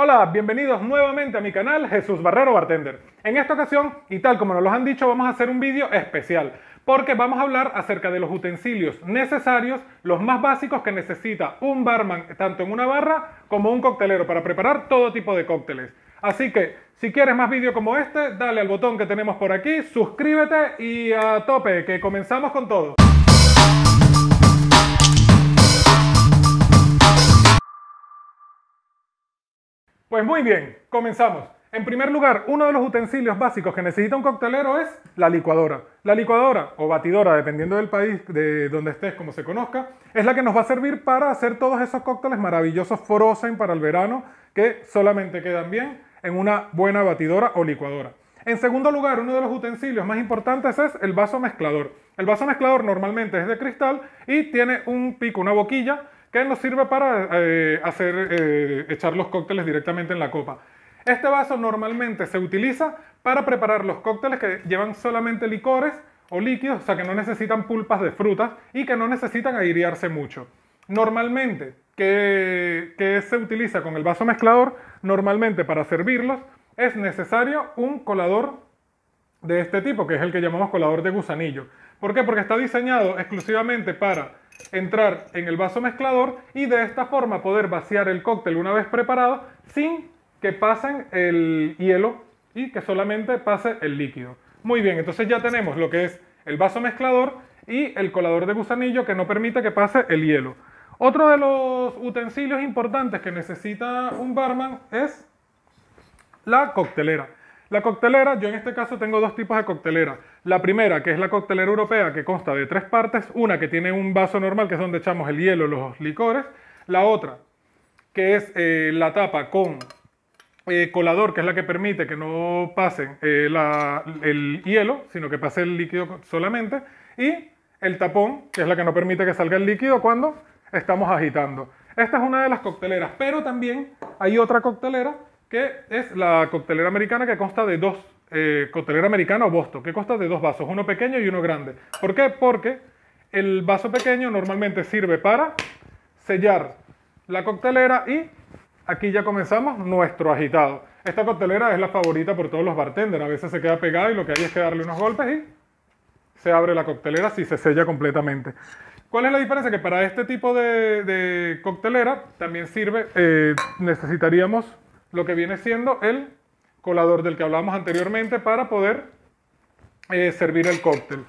Hola, bienvenidos nuevamente a mi canal Jesús Barrero Bartender. En esta ocasión, y tal como nos lo han dicho, vamos a hacer un vídeo especial, porque vamos a hablar acerca de los utensilios necesarios, los más básicos que necesita un barman, tanto en una barra como un coctelero, para preparar todo tipo de cócteles. Así que, si quieres más vídeos como este, dale al botón que tenemos por aquí, suscríbete y a tope, que comenzamos con todo. Pues muy bien, comenzamos. En primer lugar, uno de los utensilios básicos que necesita un coctelero es la licuadora. La licuadora o batidora, dependiendo del país de donde estés, como se conozca, es la que nos va a servir para hacer todos esos cócteles maravillosos frozen para el verano que solamente quedan bien en una buena batidora o licuadora. En segundo lugar, uno de los utensilios más importantes es el vaso mezclador. El vaso mezclador normalmente es de cristal y tiene un pico, una boquilla que nos sirve para eh, hacer, eh, echar los cócteles directamente en la copa. Este vaso normalmente se utiliza para preparar los cócteles que llevan solamente licores o líquidos, o sea que no necesitan pulpas de frutas y que no necesitan airearse mucho. Normalmente, que, que se utiliza con el vaso mezclador? Normalmente para servirlos es necesario un colador de este tipo, que es el que llamamos colador de gusanillo. ¿Por qué? Porque está diseñado exclusivamente para entrar en el vaso mezclador y de esta forma poder vaciar el cóctel una vez preparado sin que pasen el hielo y que solamente pase el líquido. Muy bien, entonces ya tenemos lo que es el vaso mezclador y el colador de gusanillo que no permite que pase el hielo. Otro de los utensilios importantes que necesita un barman es la coctelera. La coctelera, yo en este caso tengo dos tipos de coctelera. La primera, que es la coctelera europea, que consta de tres partes. Una que tiene un vaso normal, que es donde echamos el hielo, los licores. La otra, que es eh, la tapa con eh, colador, que es la que permite que no pasen eh, el hielo, sino que pase el líquido solamente. Y el tapón, que es la que no permite que salga el líquido cuando estamos agitando. Esta es una de las cocteleras, pero también hay otra coctelera que es la coctelera americana que consta de dos, eh, coctelera americana o Boston, que consta de dos vasos, uno pequeño y uno grande. ¿Por qué? Porque el vaso pequeño normalmente sirve para sellar la coctelera y aquí ya comenzamos nuestro agitado. Esta coctelera es la favorita por todos los bartenders, a veces se queda pegada y lo que hay es que darle unos golpes y se abre la coctelera si se sella completamente. ¿Cuál es la diferencia? Que para este tipo de, coctelera también sirve, eh, necesitaríamos lo que viene siendo el colador del que hablamos anteriormente para poder eh, servir el cóctel.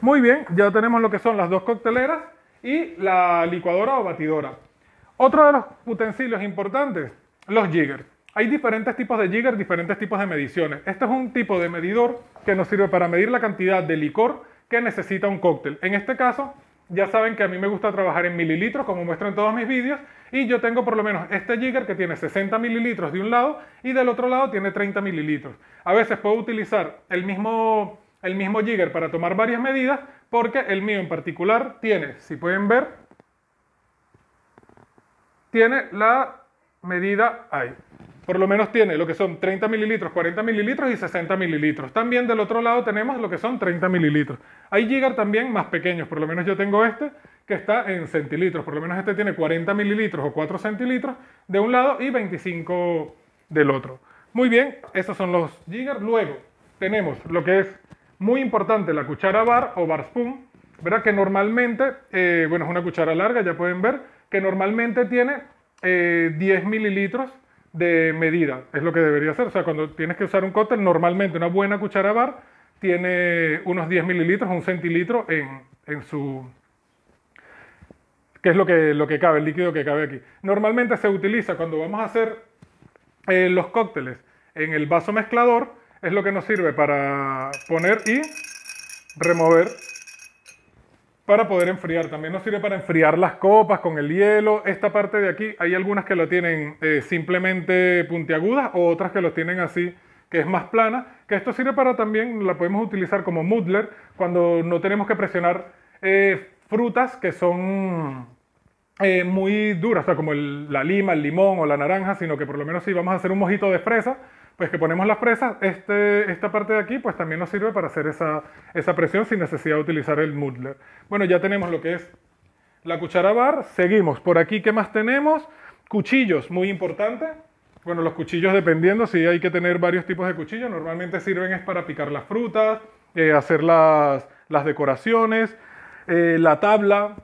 Muy bien, ya tenemos lo que son las dos cocteleras y la licuadora o batidora. Otro de los utensilios importantes, los jiggers. Hay diferentes tipos de jiggers, diferentes tipos de mediciones. Este es un tipo de medidor que nos sirve para medir la cantidad de licor que necesita un cóctel. En este caso, ya saben que a mí me gusta trabajar en mililitros, como muestro en todos mis vídeos, y yo tengo por lo menos este jigger que tiene 60 mililitros de un lado y del otro lado tiene 30 mililitros. A veces puedo utilizar el mismo, el mismo jigger para tomar varias medidas, porque el mío en particular tiene, si pueden ver, tiene la medida ahí por lo menos tiene lo que son 30 mililitros, 40 mililitros y 60 mililitros. También del otro lado tenemos lo que son 30 mililitros. Hay gigar también más pequeños, por lo menos yo tengo este que está en centilitros, por lo menos este tiene 40 mililitros o 4 centilitros de un lado y 25 del otro. Muy bien, esos son los jigger. Luego tenemos lo que es muy importante, la cuchara bar o bar spoon, ¿verdad? que normalmente, eh, bueno, es una cuchara larga, ya pueden ver, que normalmente tiene 10 eh, mililitros de medida, es lo que debería hacer O sea, cuando tienes que usar un cóctel, normalmente una buena cuchara bar tiene unos 10 mililitros, un centilitro en, su... que es lo que, lo que cabe, el líquido que cabe aquí. Normalmente se utiliza cuando vamos a hacer eh, los cócteles en el vaso mezclador, es lo que nos sirve para poner y remover para poder enfriar. También nos sirve para enfriar las copas con el hielo. Esta parte de aquí, hay algunas que lo tienen eh, simplemente puntiagudas o otras que lo tienen así, que es más plana. Que esto sirve para también, la podemos utilizar como muddler cuando no tenemos que presionar eh, frutas que son eh, muy duras, o sea, como la lima, el limón o la naranja, sino que por lo menos si vamos a hacer un mojito de fresa, pues que ponemos las presas, este, esta parte de aquí pues también nos sirve para hacer esa, presión sin necesidad de utilizar el muddler. Bueno, ya tenemos lo que es la cuchara bar, seguimos. Por aquí, ¿qué más tenemos? Cuchillos, muy importante. Bueno, los cuchillos dependiendo, si hay que tener varios tipos de cuchillos, normalmente sirven es para picar las frutas, eh, hacer las, decoraciones, eh, la tabla.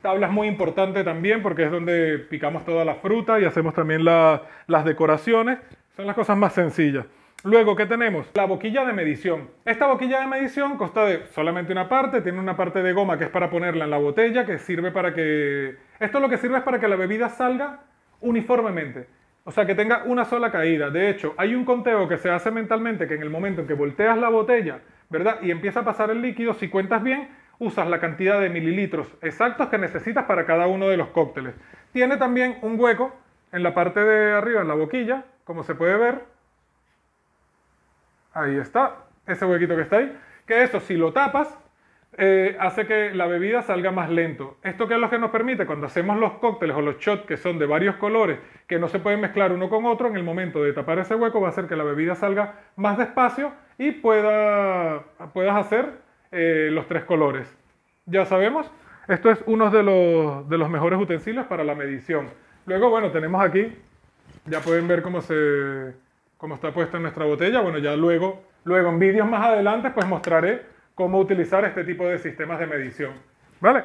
Tabla es muy importante también porque es donde picamos toda la fruta y hacemos también las decoraciones. Son las cosas más sencillas. Luego, ¿qué tenemos? La boquilla de medición. Esta boquilla de medición consta de solamente una parte, tiene una parte de goma que es para ponerla en la botella, que sirve para que... Esto lo que sirve es para que la bebida salga uniformemente, o sea, que tenga una sola caída. De hecho, hay un conteo que se hace mentalmente que en el momento en que volteas la botella, ¿verdad? Y empieza a pasar el líquido, si cuentas bien, usas la cantidad de mililitros exactos que necesitas para cada uno de los cócteles. Tiene también un hueco en la parte de arriba, en la boquilla, como se puede ver, ahí está, ese huequito que está ahí, que eso si lo tapas, eh, hace que la bebida salga más lento. ¿Esto que es lo que nos permite? Cuando hacemos los cócteles o los shots que son de varios colores, que no se pueden mezclar uno con otro, en el momento de tapar ese hueco va a hacer que la bebida salga más despacio y pueda, puedas hacer eh, los tres colores. Ya sabemos, esto es uno de los, de los mejores utensilios para la medición. Luego, bueno, tenemos aquí ya pueden ver cómo, se, está puesta en nuestra botella. Bueno, ya luego, luego en vídeos más adelante, pues mostraré cómo utilizar este tipo de sistemas de medición. ¿Vale?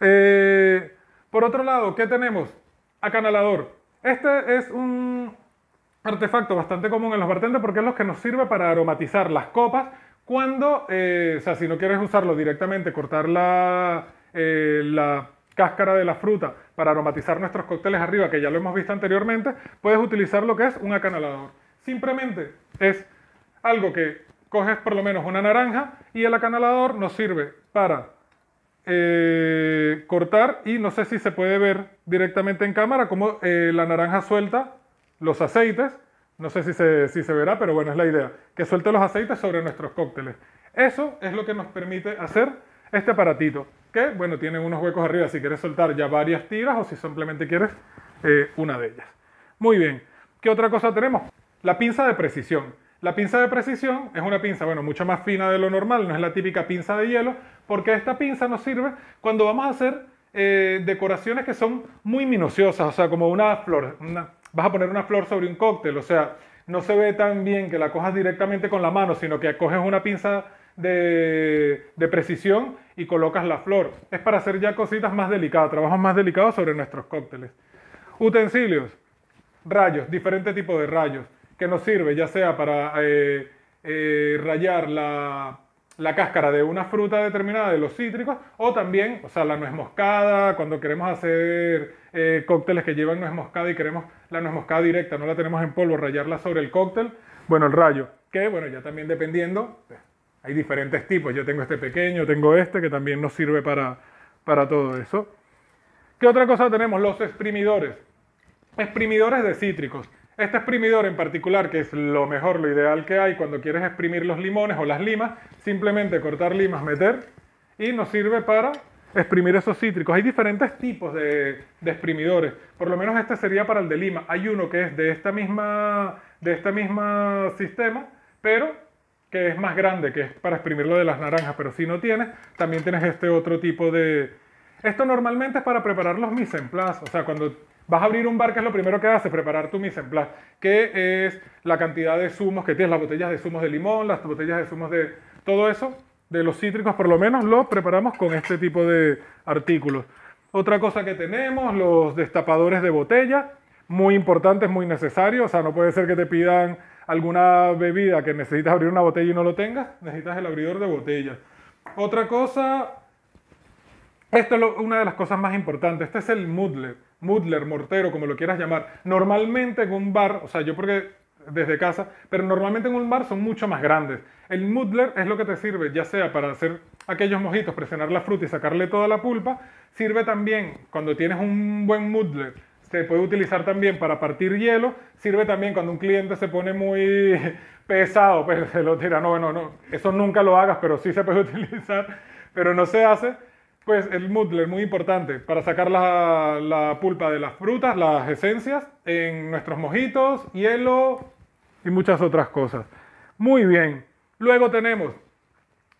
Eh, por otro lado, ¿qué tenemos? Acanalador. Este es un artefacto bastante común en los bartenders porque es lo que nos sirve para aromatizar las copas cuando, eh, o sea, si no quieres usarlo directamente, cortar la eh, cáscara de la fruta para aromatizar nuestros cócteles arriba, que ya lo hemos visto anteriormente, puedes utilizar lo que es un acanalador. Simplemente es algo que coges por lo menos una naranja y el acanalador nos sirve para eh, cortar y no sé si se puede ver directamente en cámara cómo eh, la naranja suelta los aceites. No sé si se, si se verá, pero bueno, es la idea. Que suelte los aceites sobre nuestros cócteles. Eso es lo que nos permite hacer este aparatito bueno, tienen unos huecos arriba si quieres soltar ya varias tiras o si simplemente quieres eh, una de ellas. Muy bien, ¿qué otra cosa tenemos? La pinza de precisión. La pinza de precisión es una pinza, bueno, mucho más fina de lo normal, no es la típica pinza de hielo, porque esta pinza nos sirve cuando vamos a hacer eh, decoraciones que son muy minuciosas, o sea, como una flor, vas a poner una flor sobre un cóctel, o sea, no se ve tan bien que la cojas directamente con la mano, sino que coges una pinza de, precisión y colocas la flor. Es para hacer ya cositas más delicadas, trabajos más delicados sobre nuestros cócteles. Utensilios, rayos, diferentes tipos de rayos, que nos sirve ya sea para eh, eh, rayar la, cáscara de una fruta determinada de los cítricos o también, o sea, la nuez moscada, cuando queremos hacer eh, cócteles que llevan nuez moscada y queremos la nuez moscada directa, no la tenemos en polvo, rayarla sobre el cóctel, bueno, el rayo, que bueno, ya también dependiendo, pues, hay diferentes tipos. Yo tengo este pequeño, tengo este que también nos sirve para, para todo eso. ¿Qué otra cosa tenemos? Los exprimidores. Exprimidores de cítricos. Este exprimidor en particular, que es lo mejor, lo ideal que hay cuando quieres exprimir los limones o las limas, simplemente cortar limas, meter y nos sirve para exprimir esos cítricos. Hay diferentes tipos de, de, exprimidores. Por lo menos este sería para el de Lima. Hay uno que es de esta misma, de esta misma sistema, pero que es más grande, que es para exprimirlo de las naranjas, pero si no tienes, también tienes este otro tipo de... Esto normalmente es para preparar los mise o sea, cuando vas a abrir un bar, que es lo primero que haces, preparar tu mise en que es la cantidad de zumos que tienes, las botellas de zumos de limón, las botellas de zumos de... Todo eso, de los cítricos por lo menos, lo preparamos con este tipo de artículos. Otra cosa que tenemos, los destapadores de botella, muy importantes, muy necesario. o sea, no puede ser que te pidan alguna bebida que necesitas abrir una botella y no lo tengas, necesitas el abridor de botella. Otra cosa, esta es una de las cosas más importantes, este es el Moodler, Moodler, mortero, como lo quieras llamar. Normalmente en un bar, o sea, yo porque desde casa, pero normalmente en un bar son mucho más grandes. El Moodler es lo que te sirve, ya sea para hacer aquellos mojitos, presionar la fruta y sacarle toda la pulpa, sirve también cuando tienes un buen Moodler se puede utilizar también para partir hielo, sirve también cuando un cliente se pone muy pesado, pues se lo tira, no, no, no, eso nunca lo hagas, pero sí se puede utilizar, pero no se hace. Pues el Moodler, muy importante, para sacar la, la pulpa de las frutas, las esencias, en nuestros mojitos, hielo y muchas otras cosas. Muy bien. Luego tenemos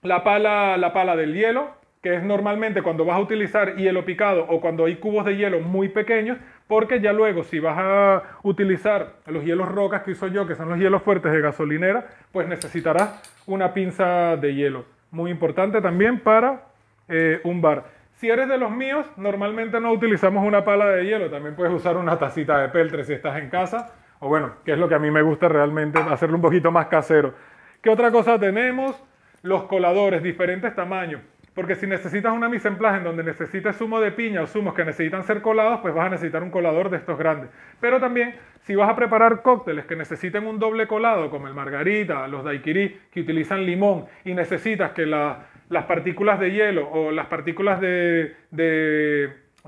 la pala, la pala del hielo, que es normalmente cuando vas a utilizar hielo picado o cuando hay cubos de hielo muy pequeños, porque ya luego, si vas a utilizar los hielos rocas que uso yo, que son los hielos fuertes de gasolinera, pues necesitarás una pinza de hielo. Muy importante también para eh, un bar. Si eres de los míos, normalmente no utilizamos una pala de hielo. También puedes usar una tacita de peltre si estás en casa. O bueno, que es lo que a mí me gusta realmente, hacerlo un poquito más casero. ¿Qué otra cosa tenemos? Los coladores, diferentes tamaños. Porque si necesitas una mise en donde necesites zumo de piña o zumos que necesitan ser colados, pues vas a necesitar un colador de estos grandes. Pero también, si vas a preparar cócteles que necesiten un doble colado, como el margarita, los daiquirí, que utilizan limón, y necesitas que las partículas de hielo o las partículas de,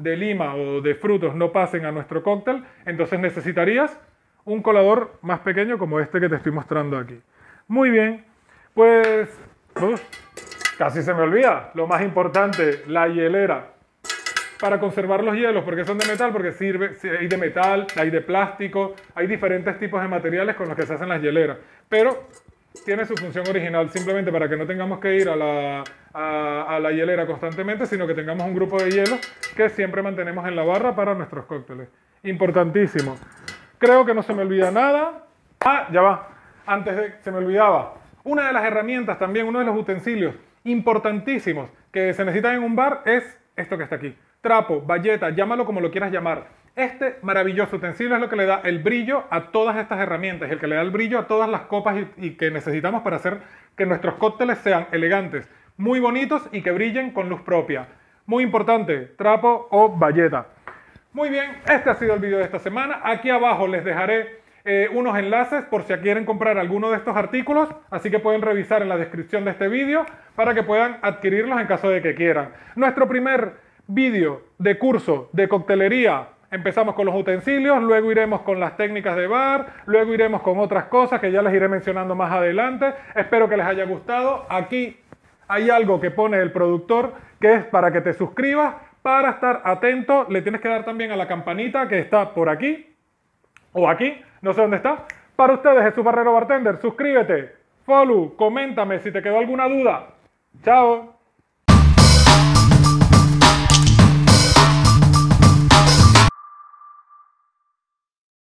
lima o de frutos no pasen a nuestro cóctel, entonces necesitarías un colador más pequeño como este que te estoy mostrando aquí. Muy bien, pues... Uh, casi se me olvida, lo más importante, la hielera. Para conservar los hielos, porque son de metal, porque sirve, hay de metal, hay de plástico, hay diferentes tipos de materiales con los que se hacen las hieleras. Pero tiene su función original simplemente para que no tengamos que ir a la, a la hielera constantemente, sino que tengamos un grupo de hielos que siempre mantenemos en la barra para nuestros cócteles. Importantísimo. Creo que no se me olvida nada. Ah, ya va. Antes de, se me olvidaba. Una de las herramientas también, uno de los utensilios importantísimos que se necesitan en un bar es esto que está aquí. Trapo, valleta, llámalo como lo quieras llamar. Este maravilloso utensilio es lo que le da el brillo a todas estas herramientas, el que le da el brillo a todas las copas y, que necesitamos para hacer que nuestros cócteles sean elegantes, muy bonitos y que brillen con luz propia. Muy importante, trapo o bayeta. Muy bien, este ha sido el video de esta semana. Aquí abajo les dejaré eh, unos enlaces por si quieren comprar alguno de estos artículos, así que pueden revisar en la descripción de este vídeo para que puedan adquirirlos en caso de que quieran. Nuestro primer vídeo de curso de coctelería Empezamos con los utensilios, luego iremos con las técnicas de bar, luego iremos con otras cosas que ya les iré mencionando más adelante. Espero que les haya gustado. Aquí hay algo que pone el productor que es para que te suscribas, para estar atento. Le tienes que dar también a la campanita que está por aquí o aquí no sé dónde está. Para ustedes, Jesús Barrero Bartender, suscríbete, follow, coméntame si te quedó alguna duda. Chao.